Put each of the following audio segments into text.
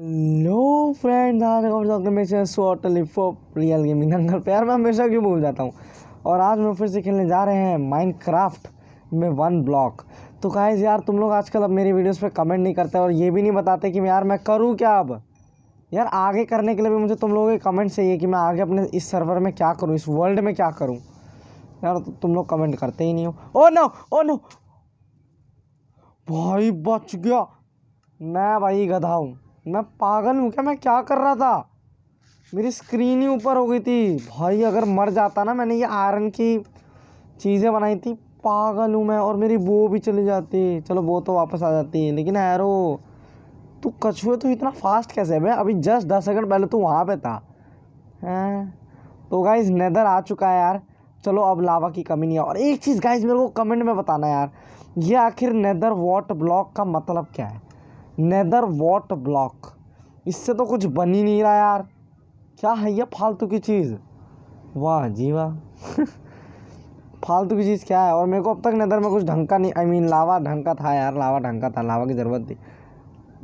hello friend real gaming uncle प्यार मैं हमेशा क्यों भूल जाता हूँ और आज हम फिर से खेलने जा रहे हैं माइनक्राफ्ट में वन ब्लॉक तो कहा यार तुम लोग आजकल अब मेरी वीडियोस पे कमेंट नहीं करते और ये भी नहीं बताते कि यार मैं करूँ क्या अब यार आगे करने के लिए भी मुझे तुम लोगों के कमेंट चाहिए कि मैं आगे अपने इस सर्वर में क्या करूँ इस वर्ल्ड में क्या करूँ यार तो तुम लोग कमेंट करते ही नहीं हो ओ नो ओ नो भाई बच गया मैं भाई गधा हूँ मैं पागल हूँ क्या मैं क्या कर रहा था मेरी स्क्रीन ही ऊपर हो गई थी भाई अगर मर जाता ना मैंने ये आयरन की चीज़ें बनाई थी पागल हूँ मैं और मेरी वो भी चली जाती चलो वो तो वापस आ जाती है लेकिन एरो तू कछुए तो इतना फास्ट कैसे है भाई अभी जस्ट दस सेकंड पहले तू वहाँ पे था हैं तो गाइज नेदर आ चुका है यार चलो अब लावा की कमी नहीं है और एक चीज़ गाइज मेरे को कमेंट में बताना यार ये आखिर नेदर वॉट ब्लॉक का मतलब क्या है नेदर वॉट ब्लॉक इससे तो कुछ बन ही नहीं रहा यार क्या है ये फालतू की चीज़ वाह जी वाह फालतू की चीज़ क्या है और मेरे को अब तक नेदर में कुछ ढंग का नहीं I I mean mean, lava ढंग का था यार लावा ढंग का था लावा की ज़रूरत थी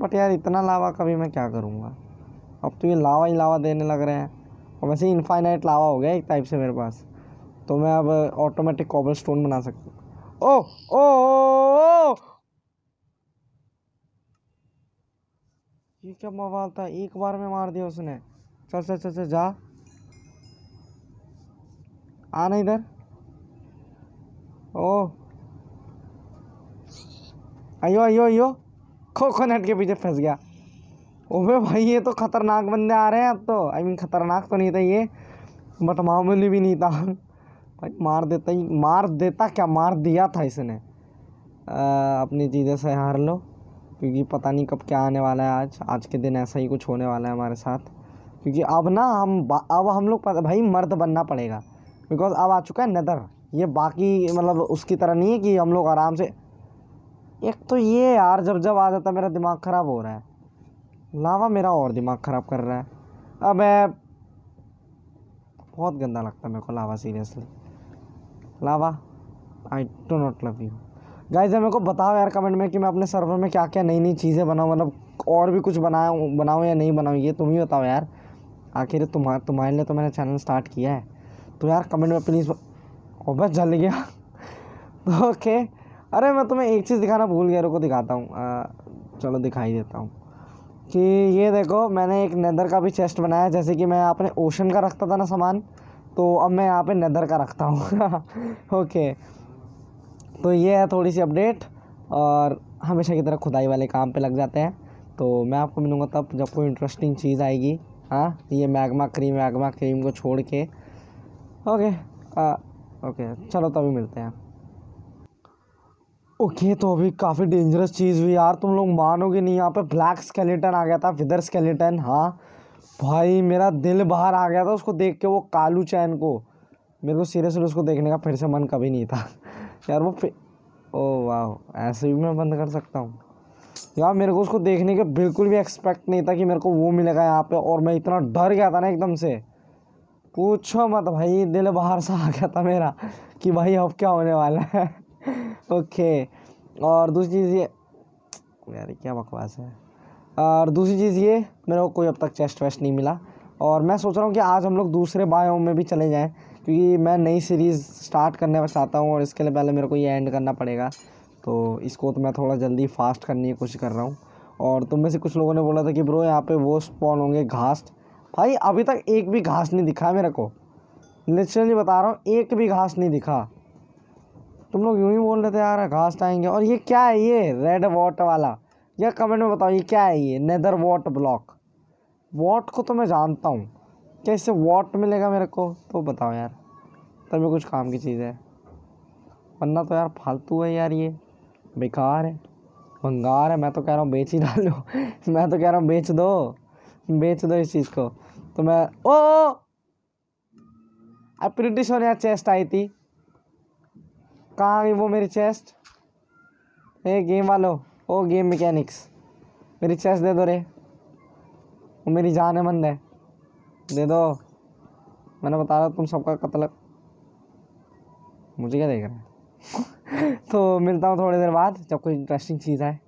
बट यार इतना लावा कभी मैं क्या करूँगा अब तो ये लावा ही लावा देने लग रहे हैं और वैसे इनफाइनाइट लावा हो गया एक टाइप से मेरे पास तो मैं अब ऑटोमेटिक कॉबल स्टोन बना सकता हूँ ओ ओ, ओ, ओ, ओ ये क्या मवाल था एक बार में मार दिया उसने चल चल चल चल जा आना इधर ओ अयो आयो अयो खो खो नेट के पीछे फंस गया ओबे भाई ये तो खतरनाक बंदे आ रहे हैं अब तो आई I मीन mean, खतरनाक तो नहीं था ये बट मामूली भी नहीं था भाई मार देता ही मार देता क्या मार दिया था इसने आ, अपनी चीज़ें से हार लो क्योंकि पता नहीं कब क्या आने वाला है आज आज के दिन ऐसा ही कुछ होने वाला है हमारे साथ क्योंकि अब ना हम अब हम लोग भाई मर्द बनना पड़ेगा बिकॉज अब आ चुका है नदर ये बाकी मतलब उसकी तरह नहीं है कि हम लोग आराम से एक तो ये यार जब जब आ जाता मेरा दिमाग ख़राब हो रहा है लावा मेरा और दिमाग ख़राब कर रहा है अब बहुत गंदा लगता है मेरे को lava seriously lava I do not love you guys मेरे को बताओ यार कमेंट में कि मैं अपने सर्वर में क्या क्या नई नई चीज़ें बनाऊँ मतलब और भी कुछ बनाऊँ बनाऊँ या नहीं बनाऊँ ये तुम ही बताओ यार आखिर तुम्हारे तुम्हारे लिए तो मैंने चैनल स्टार्ट किया है तो यार कमेंट में प्लीज़ और बस जल गया तो ओके अरे मैं तुम्हें एक चीज़ दिखाना भूल गया रुको दिखाता हूँ चलो दिखाई देता हूँ कि ये देखो मैंने एक नेदर का भी चेस्ट बनाया जैसे कि मैं आपने ओशन का रखता था ना सामान तो अब मैं यहाँ पे नेदर का रखता हूँ ओके तो ये है थोड़ी सी अपडेट और हमेशा की तरह खुदाई वाले काम पे लग जाते हैं तो मैं आपको मिलूँगा तब जब कोई इंटरेस्टिंग चीज़ आएगी हाँ ये मैगमा क्रीम मैगमा क्रीम को छोड़ के ओके आ, ओके चलो तभी मिलते हैं ओके तो अभी काफ़ी डेंजरस चीज़ हुई यार तुम लोग मानोगे नहीं यहाँ पे ब्लैक स्केलेटन आ गया था फिदर स्केलेटन हाँ भाई मेरा दिल बाहर आ गया था उसको देख के वो कालू चैन को मेरे को सीरियसली उसको देखने का फिर से मन कभी नहीं था यार वो फिर ओ वाह ऐसे भी मैं बंद कर सकता हूँ यार मेरे को उसको देखने के बिल्कुल भी एक्सपेक्ट नहीं था कि मेरे को वो मिलेगा यहाँ पे और मैं इतना डर गया था ना एकदम से पूछो मत भाई दिल बाहर सा आ गया था मेरा कि भाई अब क्या होने वाला है ओके और दूसरी चीज़ ये यार क्या बकवास है और दूसरी चीज़ ये मेरे को कोई अब तक चेस्ट वेस्ट नहीं मिला और मैं सोच रहा हूँ कि आज हम लोग दूसरे बायोम में भी चले जाएँ क्योंकि मैं नई सीरीज़ स्टार्ट करने चाहता हूँ और इसके लिए पहले मेरे को ये एंड करना पड़ेगा तो इसको तो मैं थोड़ा जल्दी फास्ट करने की कोशिश कर रहा हूँ और तुम में से कुछ लोगों ने बोला था कि ब्रो यहाँ पे वो स्पॉन होंगे घास भाई अभी तक एक भी घास नहीं दिखा मेरे को लिटरली बता रहा हूँ एक भी घास नहीं दिखा तुम लोग यूँ ही बोल रहे थे यार घास आएंगे और ये क्या है ये रेड वॉट वाला या कमेंट में बताओ ये क्या है ये नैदर वॉट ब्लॉक वॉट को तो मैं जानता हूँ क्या इससे वॉट मिलेगा मेरे को तो बताओ यार तब कुछ काम की चीज़ है वरना तो यार फालतू है यार ये बेकार है भंगार है मैं तो कह रहा हूँ बेच ही डालो मैं तो कह रहा हूँ बेच दो बेच दो इस चीज़ को तो मैं ओ अप्रिटिश और यार चेस्ट आई थी कहाँ गई वो मेरी चेस्ट ए गेम वालो ओ गेम मैकेनिक्स मेरी चेस्ट दे दो रे वो मेरी जान है मंद है दे दो मैंने बता रहा तुम सबका कत्ल मुझे क्या देख रहे हैं तो मिलता हूँ थोड़ी देर बाद जब कोई इंटरेस्टिंग चीज़ आए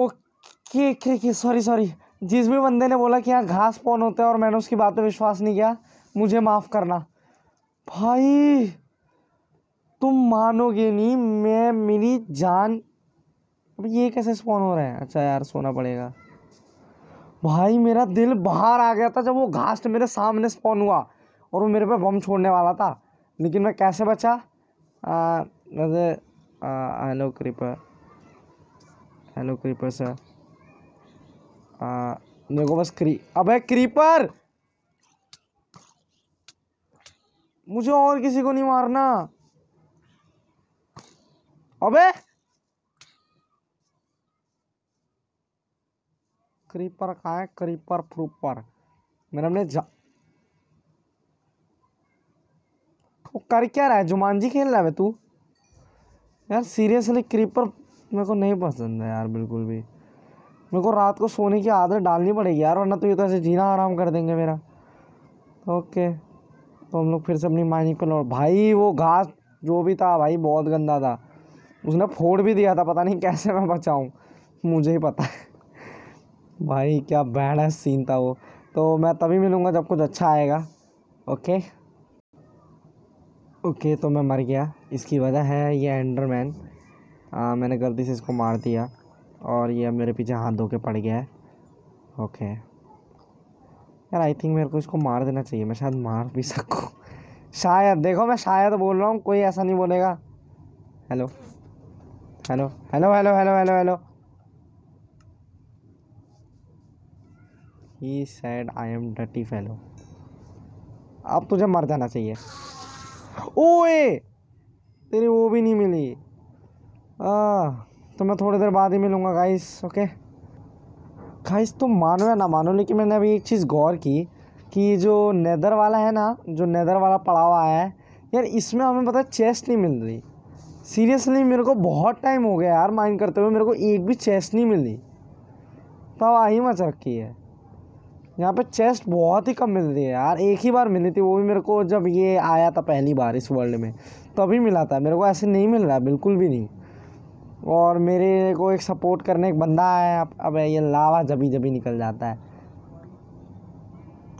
ओके के, के सॉरी सॉरी जिस भी बंदे ने बोला कि यहाँ घास पौन होता है और मैंने उसकी बात पर विश्वास नहीं किया मुझे माफ़ करना भाई तुम मानोगे नहीं मैं मेरी जान अब ये कैसे स्पॉन हो रहा है अच्छा यार सोना पड़ेगा भाई मेरा दिल बाहर आ गया था जब वो घास्ट मेरे सामने स्पॉन हुआ और वो मेरे पे बम छोड़ने वाला था लेकिन मैं कैसे बचा hello creeper hello creeper sir मेरे को बस क्री अबे क्रीपर मुझे और किसी को नहीं मारना अबे क्रीपर का है क्रीपर फ्रूपर मेरा हमने जा तो कर क्या रहा है जुमान जी खेल रहा है तू यार सीरियसली क्रीपर मेरे को नहीं पसंद है यार बिल्कुल भी मेरे को रात को सोने की आदत डालनी पड़ेगी यार वरना तो ये तो ऐसे जीना आराम कर देंगे मेरा ओके तो हम लोग फिर से अपनी माइनिंग पर लौट भाई वो घास जो भी था भाई बहुत गंदा था उसने फोड़ भी दिया था पता नहीं कैसे मैं बचाऊँ मुझे ही पता है भाई क्या है सीन था वो तो मैं तभी मिलूँगा जब कुछ अच्छा आएगा ओके ओके तो मैं मर गया इसकी वजह है ये एंडरमैन मैंने गलती से इसको मार दिया और ये मेरे पीछे हाथ धो के पड़ गया है ओके यार आई थिंक मेरे को इसको मार देना चाहिए मैं शायद मार भी सकूँ शायद देखो मैं शायद बोल रहा हूँ कोई ऐसा नहीं बोलेगा hello hello hello hello hello hello hello he said I am डटी फेलो अब तुझे मर जाना चाहिए ओए तेरी वो भी नहीं मिली आ, तो मैं थोड़ी देर बाद ही मिलूँगा गाइस ओके गाइस तुम मानो या ना मानो लेकिन मैंने अभी एक चीज़ गौर की कि जो नेदर वाला है ना जो नेदर वाला पड़ाव आया है यार इसमें हमें पता है चेस्ट नहीं मिल रही सीरियसली मेरे को बहुत टाइम हो गया यार माइंड करते हुए मेरे को एक भी चेस्ट नहीं मिली तो आई मच रखी है यहाँ पे चेस्ट बहुत ही कम मिल रही है यार एक ही बार मिली थी वो भी मेरे को जब ये आया था पहली बार इस वर्ल्ड में तभी तो मिला था मेरे को ऐसे नहीं मिल रहा बिल्कुल भी नहीं और मेरे को एक सपोर्ट करने एक बंदा आया अब ये लावा जभी जभी निकल जाता है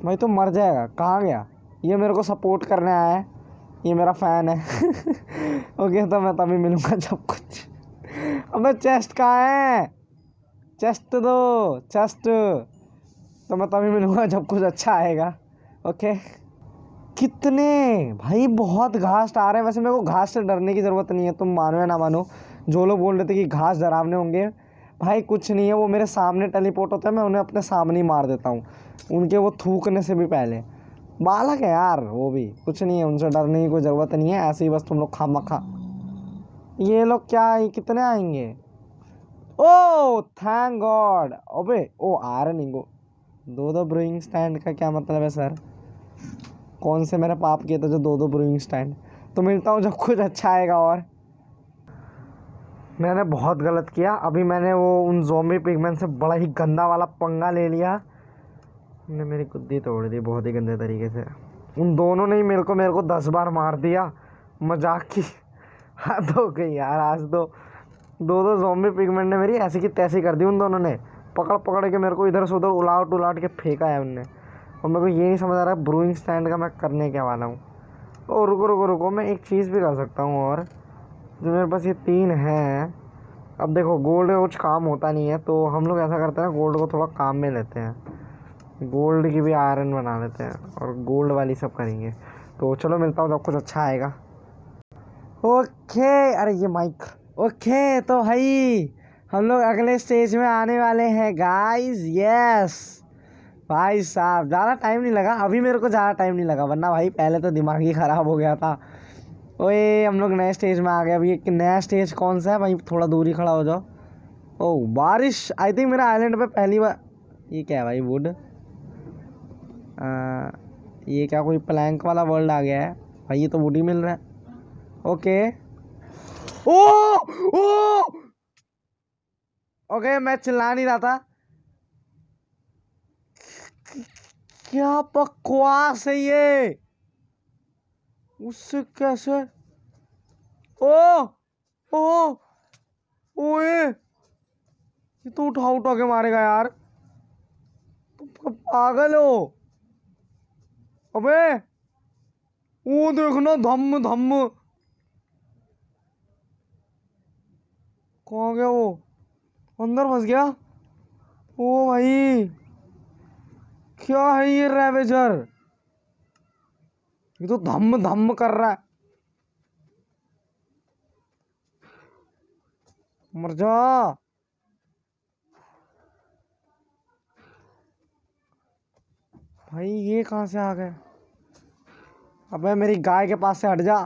भाई तो मर जाएगा कहाँ गया ये मेरे को सपोर्ट करने आया है ये मेरा फ़ैन है ओके तो मैं तभी मिलूँगा जब कुछ अब चेस्ट कहाँ है चेस्ट दो चेस्ट तो मैं तभी मिलूँगा जब कुछ अच्छा आएगा ओके कितने भाई बहुत घास आ रहे हैं वैसे मेरे को घास से डरने की ज़रूरत नहीं है तुम मानो या ना मानो जो लोग बोल रहे थे कि घास डरावने होंगे भाई कुछ नहीं है वो मेरे सामने टेलीपोर्ट होते हैं मैं उन्हें अपने सामने ही मार देता हूँ उनके वो थूकने से भी पहले बालक है यार वो भी कुछ नहीं है उनसे डरने की कोई ज़रूरत नहीं है ऐसे ही बस तुम लोग खा मखा ये लोग क्या कितने आएंगे ओ थैंक गॉड अबे ओ आ रहे नहीं गो दो दो ब्रूइंग स्टैंड का क्या मतलब है सर कौन से मेरा पाप किया था जो दो दो ब्रूइंग स्टैंड तो मिलता हूँ जब कुछ अच्छा आएगा और मैंने बहुत गलत किया अभी मैंने वो उन जोम्बी पिगमेंट से बड़ा ही गंदा वाला पंगा ले लिया ने मेरी गुद्दी तोड़ दी बहुत ही गंदे तरीके से उन दोनों ने ही मेरे को मेरे को दस बार मार दिया मजाक की हद हो गई यार आज तो दो दो जोम्बी पिगमेंट ने मेरी ऐसी की तैसी कर दी उन दोनों ने पकड़ पकड़ के मेरे को इधर से उधर उलाट उलाट के फेंका है उनने और मेरे को ये नहीं समझ आ रहा है ब्रूइंग स्टैंड का मैं करने क्या वाला हूँ और रुको रुको रुको मैं एक चीज़ भी कर सकता हूँ और जो मेरे पास ये तीन हैं अब देखो गोल्ड का कुछ काम होता नहीं है तो हम लोग ऐसा करते हैं गोल्ड को थोड़ा काम में लेते हैं गोल्ड की भी आयरन बना लेते हैं और गोल्ड वाली सब करेंगे तो चलो मिलता हूँ सब कुछ अच्छा आएगा ओके अरे ये माइक ओके तो भाई हम लोग अगले स्टेज में आने वाले हैं गाइस यस भाई साहब ज़्यादा टाइम नहीं लगा अभी मेरे को ज़्यादा टाइम नहीं लगा वरना भाई पहले तो दिमाग ही ख़राब हो गया था ओए हम लोग नए स्टेज में आ गए अभी एक नया स्टेज कौन सा है भाई थोड़ा दूरी खड़ा हो जाओ ओ बारिश आई थिंक मेरा आइलैंड पे पहली बार ये क्या है भाई वुड ये क्या कोई प्लैंक वाला वर्ल्ड आ गया है भाई ये तो वुड ही मिल रहा है ओके ओ ओ ओके मैं चिल्ला नहीं रहा था क्या बकवास है ये उससे कैसे ओ ओ ओए ये तो उठा उठा के मारेगा यार तुम पागल हो अबे वो देखना धम धम कहाँ गया वो अंदर फंस गया ओ भाई क्या है ये रेवेजर ये तो धम धम कर रहा है मर जा भाई ये कहां से आ गए अबे मेरी गाय के पास से हट जा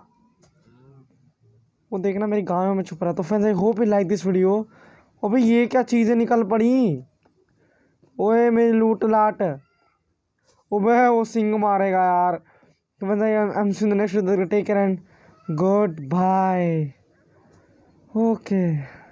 वो देखना मेरी गाय में छुप रहा तो friends I hope you like this video अबे ये क्या चीज़ें निकल पड़ी ओए मेरी लूट लाट ओबे वो सिंग मारेगा यार एम ने शुद्ध take and good bye okay